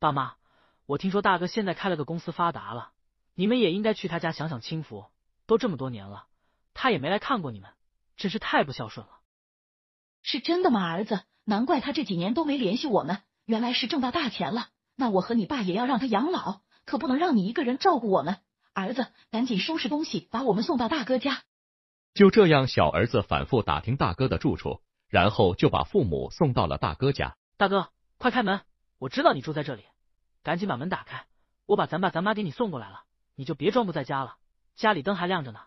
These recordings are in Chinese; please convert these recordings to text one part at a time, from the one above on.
爸妈，我听说大哥现在开了个公司，发达了，你们也应该去他家享享清福。都这么多年了，他也没来看过你们，真是太不孝顺了。是真的吗？儿子，难怪他这几年都没联系我们，原来是挣到大钱了。那我和你爸也要让他养老，可不能让你一个人照顾我们。儿子，赶紧收拾东西，把我们送到大哥家。就这样，小儿子反复打听大哥的住处，然后就把父母送到了大哥家。大哥，快开门，我知道你住在这里。赶紧把门打开，我把咱爸咱妈给你送过来了，你就别装不在家了。家里灯还亮着呢，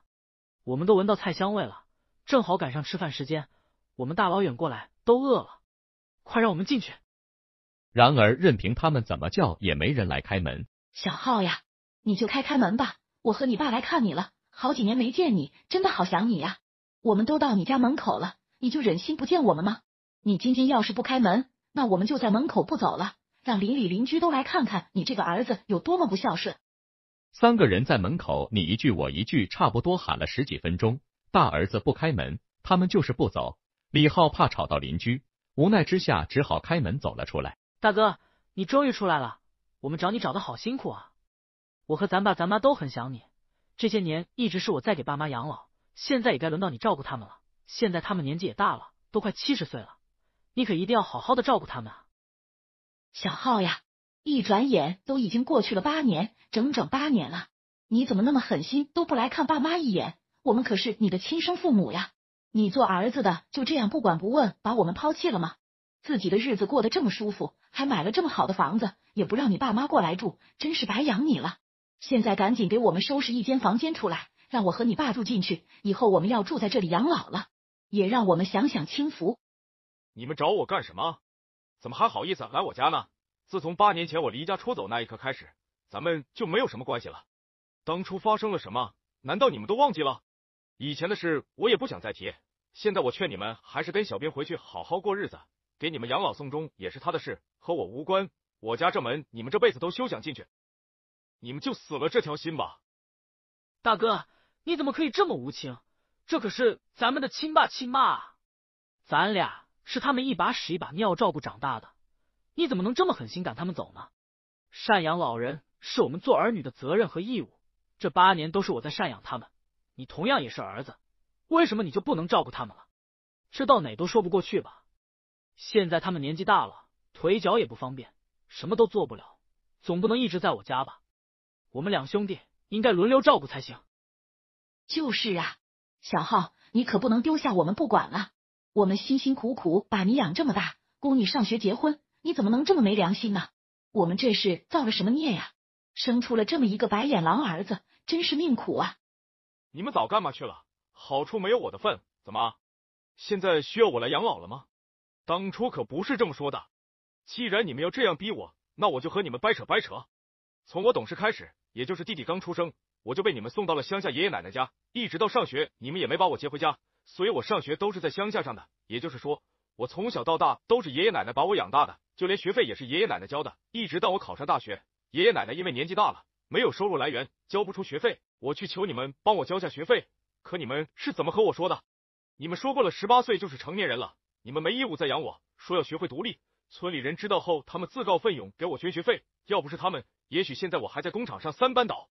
我们都闻到菜香味了，正好赶上吃饭时间，我们大老远过来都饿了，快让我们进去。然而，任凭他们怎么叫，也没人来开门。小浩呀，你就开开门吧，我和你爸来看你了，好几年没见你，真的好想你呀。我们都到你家门口了，你就忍心不见我们吗？你今天要是不开门，那我们就在门口不走了。让邻里邻居都来看看你这个儿子有多么不孝顺。三个人在门口你一句我一句，差不多喊了十几分钟，大儿子不开门，他们就是不走。李浩怕吵到邻居，无奈之下只好开门走了出来。大哥，你终于出来了，我们找你找的好辛苦啊！我和咱爸咱妈都很想你，这些年一直是我在给爸妈养老，现在也该轮到你照顾他们了。现在他们年纪也大了，都快七十岁了，你可一定要好好的照顾他们。小浩呀，一转眼都已经过去了八年，整整八年了。你怎么那么狠心，都不来看爸妈一眼？我们可是你的亲生父母呀！你做儿子的就这样不管不问，把我们抛弃了吗？自己的日子过得这么舒服，还买了这么好的房子，也不让你爸妈过来住，真是白养你了。现在赶紧给我们收拾一间房间出来，让我和你爸住进去，以后我们要住在这里养老了，也让我们享享清福。你们找我干什么？怎么还好意思来我家呢？自从八年前我离家出走那一刻开始，咱们就没有什么关系了。当初发生了什么，难道你们都忘记了？以前的事我也不想再提。现在我劝你们还是跟小编回去好好过日子，给你们养老送终也是他的事，和我无关。我家这门你们这辈子都休想进去，你们就死了这条心吧。大哥，你怎么可以这么无情？这可是咱们的亲爸亲妈咱俩。是他们一把屎一把尿照顾长大的，你怎么能这么狠心赶他们走呢？赡养老人是我们做儿女的责任和义务。这八年都是我在赡养他们，你同样也是儿子，为什么你就不能照顾他们了？这到哪都说不过去吧？现在他们年纪大了，腿脚也不方便，什么都做不了，总不能一直在我家吧？我们两兄弟应该轮流照顾才行。就是啊，小浩，你可不能丢下我们不管了。我们辛辛苦苦把你养这么大，供你上学、结婚，你怎么能这么没良心呢？我们这是造了什么孽呀？生出了这么一个白眼狼儿子，真是命苦啊！你们早干嘛去了？好处没有我的份，怎么？现在需要我来养老了吗？当初可不是这么说的。既然你们要这样逼我，那我就和你们掰扯掰扯。从我懂事开始，也就是弟弟刚出生，我就被你们送到了乡下爷爷奶奶家，一直到上学，你们也没把我接回家。所以我上学都是在乡下上的，也就是说，我从小到大都是爷爷奶奶把我养大的，就连学费也是爷爷奶奶交的，一直到我考上大学，爷爷奶奶因为年纪大了，没有收入来源，交不出学费，我去求你们帮我交下学费，可你们是怎么和我说的？你们说过了，十八岁就是成年人了，你们没义务再养我，说要学会独立。村里人知道后，他们自告奋勇给我捐学费，要不是他们，也许现在我还在工厂上三班倒。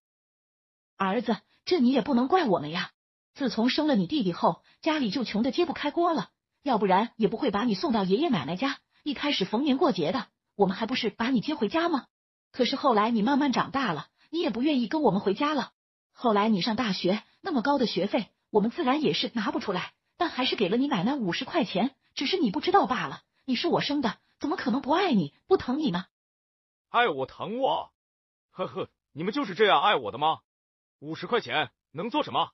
儿子，这你也不能怪我们呀。自从生了你弟弟后，家里就穷的揭不开锅了，要不然也不会把你送到爷爷奶奶家。一开始逢年过节的，我们还不是把你接回家吗？可是后来你慢慢长大了，你也不愿意跟我们回家了。后来你上大学，那么高的学费，我们自然也是拿不出来，但还是给了你奶奶五十块钱，只是你不知道罢了。你是我生的，怎么可能不爱你、不疼你呢？爱我疼我，呵呵，你们就是这样爱我的吗？五十块钱能做什么？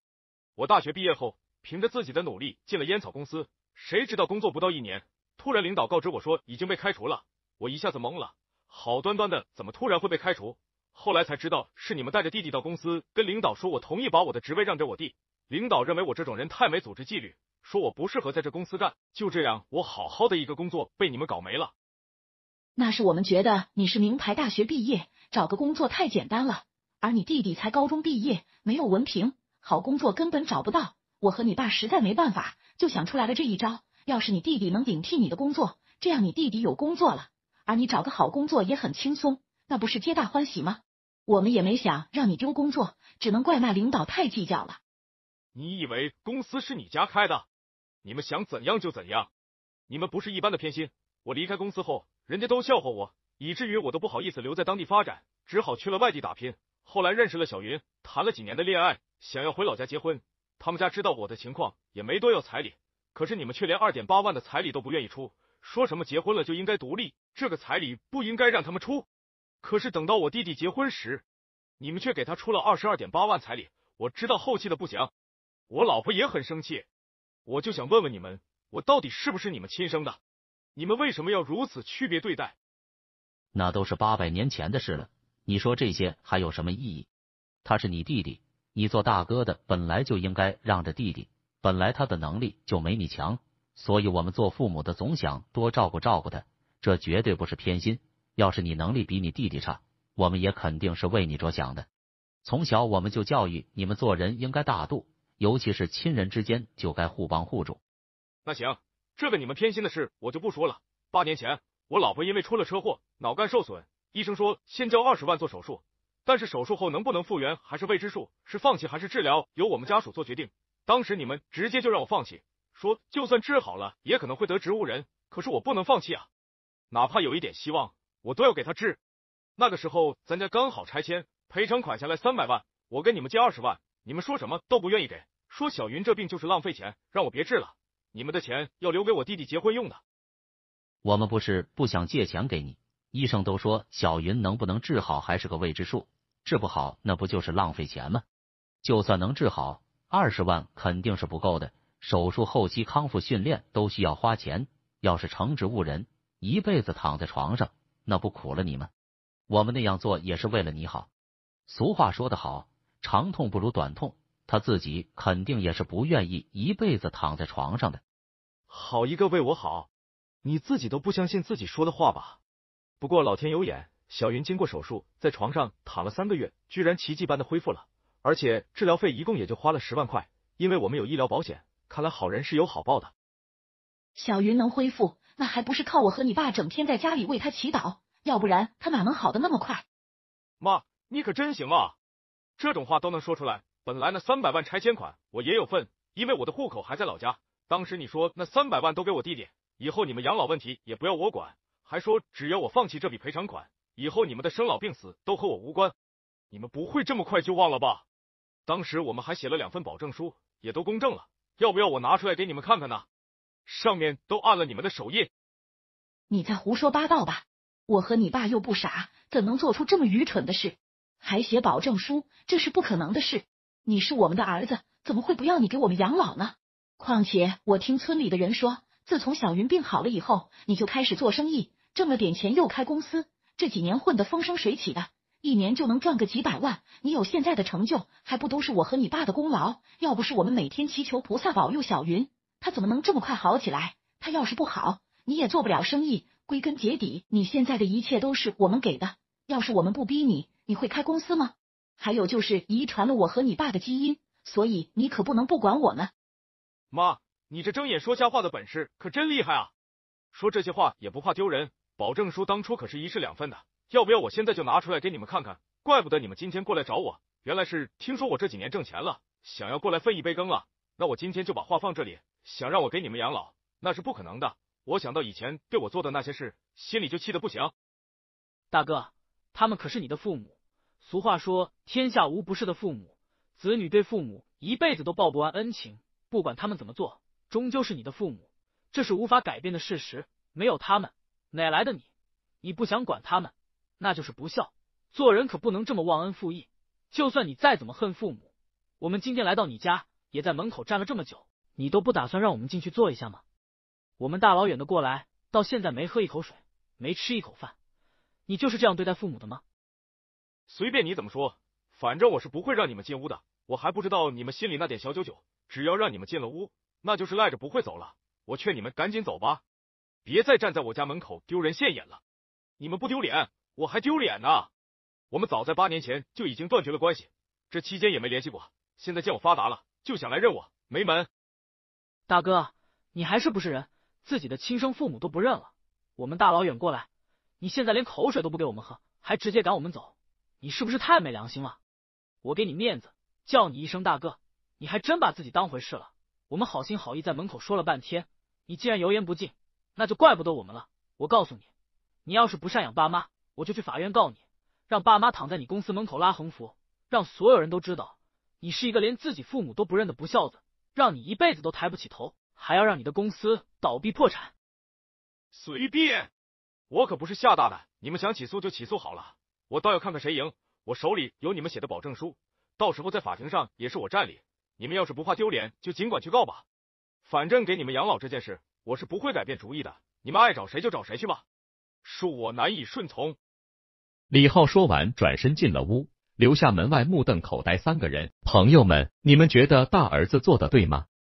我大学毕业后，凭着自己的努力进了烟草公司，谁知道工作不到一年，突然领导告知我说已经被开除了，我一下子懵了，好端端的怎么突然会被开除？后来才知道是你们带着弟弟到公司跟领导说，我同意把我的职位让给我弟，领导认为我这种人太没组织纪律，说我不适合在这公司干，就这样，我好好的一个工作被你们搞没了。那是我们觉得你是名牌大学毕业，找个工作太简单了，而你弟弟才高中毕业，没有文凭。好工作根本找不到，我和你爸实在没办法，就想出来了这一招。要是你弟弟能顶替你的工作，这样你弟弟有工作了，而你找个好工作也很轻松，那不是皆大欢喜吗？我们也没想让你丢工作，只能怪那领导太计较了。你以为公司是你家开的，你们想怎样就怎样？你们不是一般的偏心。我离开公司后，人家都笑话我，以至于我都不好意思留在当地发展，只好去了外地打拼。后来认识了小云，谈了几年的恋爱。想要回老家结婚，他们家知道我的情况也没多要彩礼，可是你们却连二点八万的彩礼都不愿意出，说什么结婚了就应该独立，这个彩礼不应该让他们出。可是等到我弟弟结婚时，你们却给他出了二十二点八万彩礼，我知道后期的不行。我老婆也很生气，我就想问问你们，我到底是不是你们亲生的？你们为什么要如此区别对待？那都是八百年前的事了，你说这些还有什么意义？他是你弟弟。你做大哥的本来就应该让着弟弟，本来他的能力就没你强，所以我们做父母的总想多照顾照顾他，这绝对不是偏心。要是你能力比你弟弟差，我们也肯定是为你着想的。从小我们就教育你们做人应该大度，尤其是亲人之间就该互帮互助。那行，这个你们偏心的事我就不说了。八年前我老婆因为出了车祸，脑干受损，医生说先交二十万做手术。但是手术后能不能复原还是未知数，是放弃还是治疗由我们家属做决定。当时你们直接就让我放弃，说就算治好了也可能会得植物人。可是我不能放弃啊，哪怕有一点希望，我都要给他治。那个时候咱家刚好拆迁，赔偿款下来三百万，我跟你们借二十万，你们说什么都不愿意给，说小云这病就是浪费钱，让我别治了。你们的钱要留给我弟弟结婚用的。我们不是不想借钱给你，医生都说小云能不能治好还是个未知数。治不好，那不就是浪费钱吗？就算能治好，二十万肯定是不够的。手术、后期康复训练都需要花钱。要是成植物人，一辈子躺在床上，那不苦了你吗？我们那样做也是为了你好。俗话说得好，长痛不如短痛。他自己肯定也是不愿意一辈子躺在床上的。好一个为我好，你自己都不相信自己说的话吧？不过老天有眼。小云经过手术，在床上躺了三个月，居然奇迹般的恢复了，而且治疗费一共也就花了十万块，因为我们有医疗保险。看来好人是有好报的。小云能恢复，那还不是靠我和你爸整天在家里为他祈祷，要不然他哪能好的那么快？妈，你可真行啊，这种话都能说出来。本来那三百万拆迁款我也有份，因为我的户口还在老家。当时你说那三百万都给我弟弟，以后你们养老问题也不要我管，还说只要我放弃这笔赔偿款。以后你们的生老病死都和我无关，你们不会这么快就忘了吧？当时我们还写了两份保证书，也都公证了，要不要我拿出来给你们看看呢？上面都按了你们的手印。你在胡说八道吧？我和你爸又不傻，怎能做出这么愚蠢的事？还写保证书，这是不可能的事。你是我们的儿子，怎么会不要你给我们养老呢？况且我听村里的人说，自从小云病好了以后，你就开始做生意，挣了点钱又开公司。这几年混得风生水起的，一年就能赚个几百万。你有现在的成就，还不都是我和你爸的功劳？要不是我们每天祈求菩萨保佑小云，他怎么能这么快好起来？他要是不好，你也做不了生意。归根结底，你现在的一切都是我们给的。要是我们不逼你，你会开公司吗？还有就是遗传了我和你爸的基因，所以你可不能不管我们。妈，你这睁眼说瞎话的本事可真厉害啊！说这些话也不怕丢人。保证书当初可是一式两份的，要不要我现在就拿出来给你们看看？怪不得你们今天过来找我，原来是听说我这几年挣钱了，想要过来分一杯羹啊！那我今天就把话放这里，想让我给你们养老，那是不可能的。我想到以前对我做的那些事，心里就气得不行。大哥，他们可是你的父母。俗话说，天下无不是的父母，子女对父母一辈子都报不完恩情。不管他们怎么做，终究是你的父母，这是无法改变的事实。没有他们。哪来的你？你不想管他们，那就是不孝。做人可不能这么忘恩负义。就算你再怎么恨父母，我们今天来到你家，也在门口站了这么久，你都不打算让我们进去坐一下吗？我们大老远的过来，到现在没喝一口水，没吃一口饭，你就是这样对待父母的吗？随便你怎么说，反正我是不会让你们进屋的。我还不知道你们心里那点小九九，只要让你们进了屋，那就是赖着不会走了。我劝你们赶紧走吧。别再站在我家门口丢人现眼了！你们不丢脸，我还丢脸呢！我们早在八年前就已经断绝了关系，这期间也没联系过。现在见我发达了，就想来认我，没门！大哥，你还是不是人？自己的亲生父母都不认了，我们大老远过来，你现在连口水都不给我们喝，还直接赶我们走，你是不是太没良心了？我给你面子，叫你一声大哥，你还真把自己当回事了？我们好心好意在门口说了半天，你竟然油盐不进。那就怪不得我们了。我告诉你，你要是不赡养爸妈，我就去法院告你，让爸妈躺在你公司门口拉横幅，让所有人都知道你是一个连自己父母都不认的不孝子，让你一辈子都抬不起头，还要让你的公司倒闭破产。随便，我可不是吓大的，你们想起诉就起诉好了，我倒要看看谁赢。我手里有你们写的保证书，到时候在法庭上也是我占理。你们要是不怕丢脸，就尽管去告吧，反正给你们养老这件事。我是不会改变主意的，你们爱找谁就找谁去吧，恕我难以顺从。李浩说完，转身进了屋，留下门外目瞪口呆三个人。朋友们，你们觉得大儿子做的对吗？